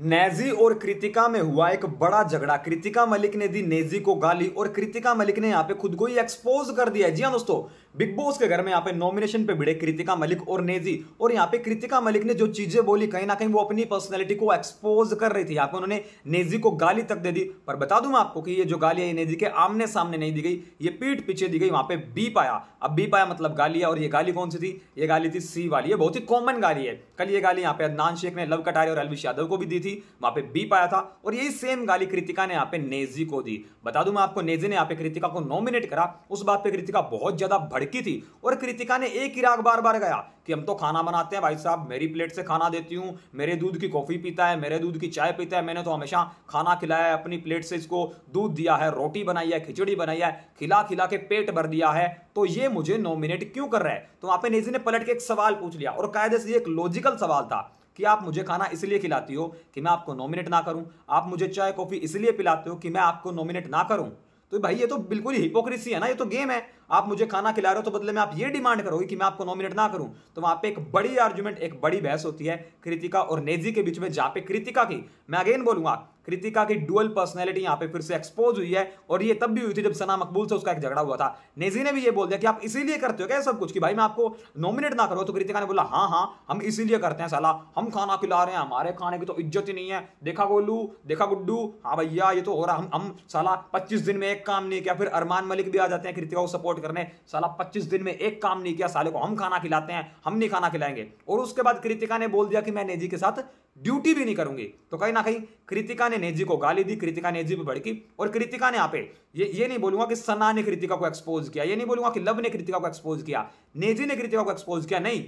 नेजी और कृतिका में हुआ एक बड़ा झगड़ा कृतिका मलिक ने दी नेजी को गाली और कृतिका मलिक ने यहाँ पे खुद को ही एक्सपोज कर दिया जी हाँ दोस्तों बिग बॉस के घर में यहाँ पे नॉमिनेशन पे भिड़े कृतिका मलिक और नेजी और यहाँ पे कृतिका मलिक ने जो चीजें बोली कहीं ना कहीं वो अपनी पर्सनैलिटी को एक्सपोज कर रही थी यहाँ पे उन्होंने नेजी को गाली तक दे दी पर बता दू मैं आपको कि ये जो गाली है नेजी के आमने सामने नहीं दी गई ये पीठ पीछे दी गई वहां पे बी पाया अब बी पाया मतलब गाली है और ये गाली कौन सी थी ये गाली थी सी वाली ये बहुत ही कॉमन गाली है कल ये गाली यहाँ पे अदनान शेख ने लव कटारी और अलविश यादव को भी दी थी वहां पे बी पाया था और यही सेम गाली कृतिका ने यहाँ पे नेजी को दी बता दू मैं आपको नेजी ने यहाँ पे कृतिका को नॉमिनेट करा उस बात पे कृतिका बहुत ज्यादा भड़ी लड़की थी और कृतिका ने एक ही राग बार बार गया कि हम तो खाना बनाते हैं भाई साहब मेरी प्लेट से खाना देती हूँ मेरे दूध की कॉफ़ी पीता है मेरे दूध की चाय पीता है मैंने तो हमेशा खाना खिलाया है अपनी प्लेट से इसको दूध दिया है रोटी बनाई है खिचड़ी बनाई है खिला खिला के पेट भर दिया है तो ये मुझे नॉमिनेट क्यों कर रहा है तो वहाँ पे नेजी ने पलट के एक सवाल पूछ लिया और कायदे से एक लॉजिकल सवाल था कि आप मुझे खाना इसलिए खिलाती हो कि मैं आपको नॉमिनेट ना करूं आप मुझे चाय कॉफ़ी इसलिए पिलाते हो कि मैं आपको नॉमिनेट ना करूं तो भाई ये तो बिल्कुल ही हिपोक्रेसी है ना ये तो गेम है आप मुझे खाना खिला रहे हो तो बदले में आप ये डिमांड करोगे कि मैं आपको नॉमिनेट ना करूं तो वहां पे एक बड़ी आर्ग्यूमेंट एक बड़ी बहस होती है कृतिका और नेजी के बीच में जहां पे कृतिका की मैं अगेन बोलूंगा कृतिका की डुअल पर्सनैलिटी यहाँ पे फिर से एक्सपोज हुई है और ये तब भी हुई थी जब सना मकबूल से उसका एक झगड़ा हुआ था नेजी ने भी ये बोल दिया कि आप इसीलिए करते हो क्या सब कुछ कि भाई मैं आपको नॉमिनेट ना करो तो कृतिका ने बोला हाँ हाँ हम इसीलिए करते हैं सलाह हम खाना खिला रहे हैं हमारे खाने की तो इज्जत ही नहीं है देखा गोलू देखा गुड्डू हाँ भैया ये तो हो रहा हम हम सलाह पच्चीस दिन में एक काम नहीं किया फिर अरमान मलिक भी आ जाते हैं कृतिका को सपोर्ट करने सलाह पच्चीस दिन में एक काम नहीं किया साले को हम खाना खिलाते हैं हम नहीं खाना खिलाएंगे और उसके बाद कृतिका ने बोल दिया कि मैं नेजी के साथ ड्यूटी भी नहीं करूंगी तो कहीं ना कहीं कृतिका ने नेजी को गाली दी कृतिका नेजी भी भड़की और कृतिका ने आप ये ये नहीं बोलूंगा कि सना ने कृतिका को एक्सपोज किया ये नहीं बोलूंगा कि लव ने कृतिका को एक्सपोज किया नेजी ने कृतिका को एक्सपोज किया नहीं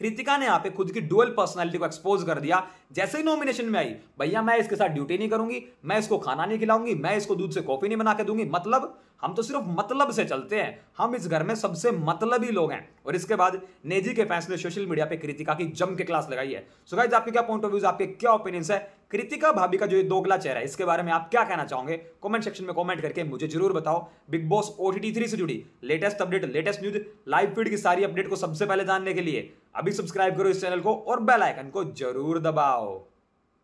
कृतिका ने यहाँ पे खुद की डुअल पर्सनालिटी को एक्सपोज कर दिया जैसे ही नॉमिनेशन में आई भैया मैं इसके साथ ड्यूटी नहीं करूंगी मैं इसको खाना नहीं खिलाऊंगी मैं इसको दूध से कॉफी नहीं बना के दूंगी मतलब हम तो सिर्फ मतलब से चलते हैं हम इस घर में सबसे मतलब ही लोग हैं और इसके बाद नेजी के फैंस ने सोशल मीडिया पे कृतिका की जम के क्लास लगाई है सो गाइज आपके क्या पॉइंट ऑफ व्यूज आपके क्या ओपिनियंस है कृतिका भाभी का जो ये दोगला चेहरा है इसके बारे में आप क्या कहना चाहोगे कमेंट सेक्शन में कमेंट करके मुझे जरूर बताओ बिग बॉस ओटीटी थ्री से जुड़ी latest update latest news live feed की सारी अपडेट को सबसे पहले जानने के लिए अभी सब्सक्राइब करो इस चैनल को और बेल आइकन को जरूर दबाओ